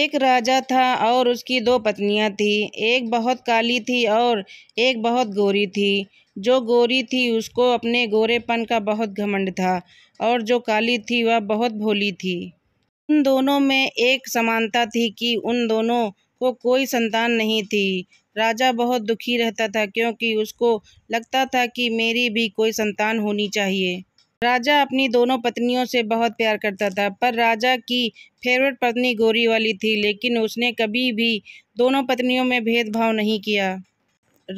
एक राजा था और उसकी दो पत्नियां थीं एक बहुत काली थी और एक बहुत गोरी थी जो गोरी थी उसको अपने गोरेपन का बहुत घमंड था और जो काली थी वह बहुत भोली थी उन दोनों में एक समानता थी कि उन दोनों को कोई संतान नहीं थी राजा बहुत दुखी रहता था क्योंकि उसको लगता था कि मेरी भी कोई संतान होनी चाहिए राजा अपनी दोनों पत्नियों से बहुत प्यार करता था पर राजा की फेवरेट पत्नी गोरी वाली थी लेकिन उसने कभी भी दोनों पत्नियों में भेदभाव नहीं किया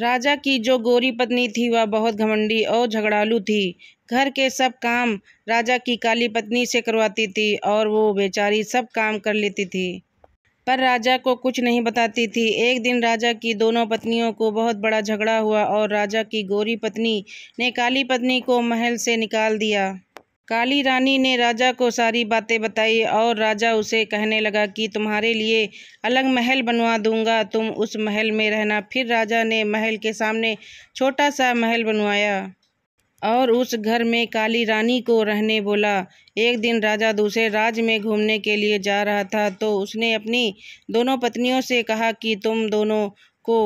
राजा की जो गोरी पत्नी थी वह बहुत घमंडी और झगड़ालू थी घर के सब काम राजा की काली पत्नी से करवाती थी और वो बेचारी सब काम कर लेती थी पर राजा को कुछ नहीं बताती थी एक दिन राजा की दोनों पत्नियों को बहुत बड़ा झगड़ा हुआ और राजा की गोरी पत्नी ने काली पत्नी को महल से निकाल दिया काली रानी ने राजा को सारी बातें बताई और राजा उसे कहने लगा कि तुम्हारे लिए अलग महल बनवा दूंगा तुम उस महल में रहना फिर राजा ने महल के सामने छोटा सा महल बनवाया और उस घर में काली रानी को रहने बोला एक दिन राजा दूसरे राज्य में घूमने के लिए जा रहा था तो उसने अपनी दोनों पत्नियों से कहा कि तुम दोनों को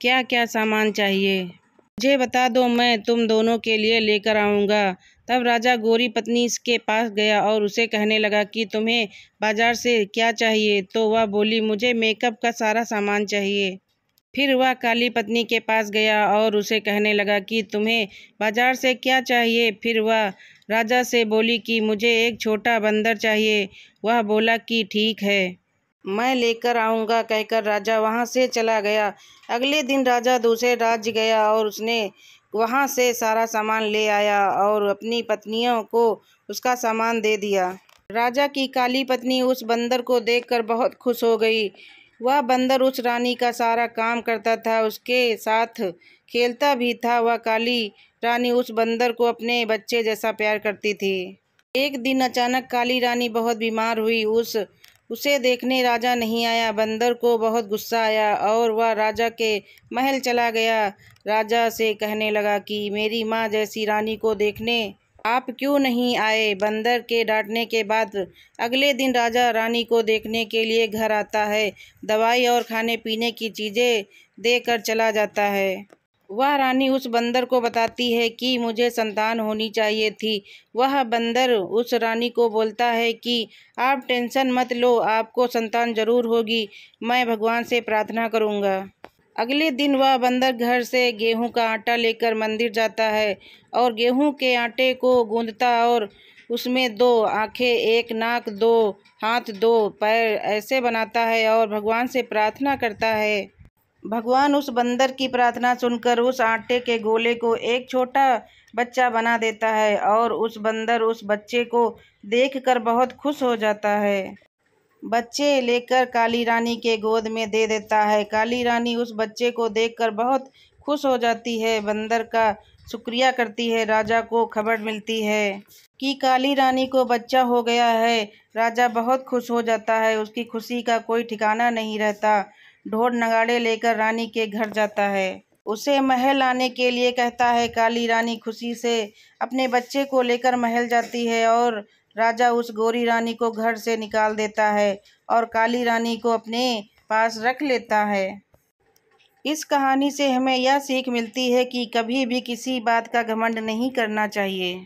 क्या क्या सामान चाहिए मुझे बता दो मैं तुम दोनों के लिए लेकर आऊँगा तब राजा गोरी पत्नी के पास गया और उसे कहने लगा कि तुम्हें बाजार से क्या चाहिए तो वह बोली मुझे मेकअप का सारा सामान चाहिए फिर वह काली पत्नी के पास गया और उसे कहने लगा कि तुम्हें बाजार से क्या चाहिए फिर वह राजा से बोली कि मुझे एक छोटा बंदर चाहिए वह बोला कि ठीक है मैं लेकर आऊँगा कहकर राजा वहाँ से चला गया अगले दिन राजा दूसरे राज्य गया और उसने वहाँ से सारा सामान ले आया और अपनी पत्नियों को उसका सामान दे दिया राजा की काली पत्नी उस बंदर को देखकर बहुत खुश हो गई वह बंदर उस रानी का सारा काम करता था उसके साथ खेलता भी था वह काली रानी उस बंदर को अपने बच्चे जैसा प्यार करती थी एक दिन अचानक काली रानी बहुत बीमार हुई उस उसे देखने राजा नहीं आया बंदर को बहुत गुस्सा आया और वह राजा के महल चला गया राजा से कहने लगा कि मेरी माँ जैसी रानी को देखने आप क्यों नहीं आए बंदर के डांटने के बाद अगले दिन राजा रानी को देखने के लिए घर आता है दवाई और खाने पीने की चीज़ें देकर चला जाता है वह रानी उस बंदर को बताती है कि मुझे संतान होनी चाहिए थी वह बंदर उस रानी को बोलता है कि आप टेंशन मत लो आपको संतान जरूर होगी मैं भगवान से प्रार्थना करूँगा अगले दिन वह बंदर घर से गेहूं का आटा लेकर मंदिर जाता है और गेहूं के आटे को गूंदता और उसमें दो आंखें एक नाक दो हाथ दो पैर ऐसे बनाता है और भगवान से प्रार्थना करता है भगवान उस बंदर की प्रार्थना सुनकर उस आटे के गोले को एक छोटा बच्चा बना देता है और उस बंदर उस बच्चे को देखकर बहुत खुश हो जाता है बच्चे लेकर काली रानी के गोद में दे देता है काली रानी उस बच्चे को देखकर बहुत खुश हो जाती है बंदर का शुक्रिया करती है राजा को खबर मिलती है कि काली रानी को बच्चा हो गया है राजा बहुत खुश हो जाता है उसकी खुशी का कोई ठिकाना नहीं रहता ढोर नगाड़े लेकर रानी के घर जाता है उसे महल आने के लिए कहता है काली रानी खुशी से अपने बच्चे को लेकर महल जाती है और राजा उस गोरी रानी को घर से निकाल देता है और काली रानी को अपने पास रख लेता है इस कहानी से हमें यह सीख मिलती है कि कभी भी किसी बात का घमंड नहीं करना चाहिए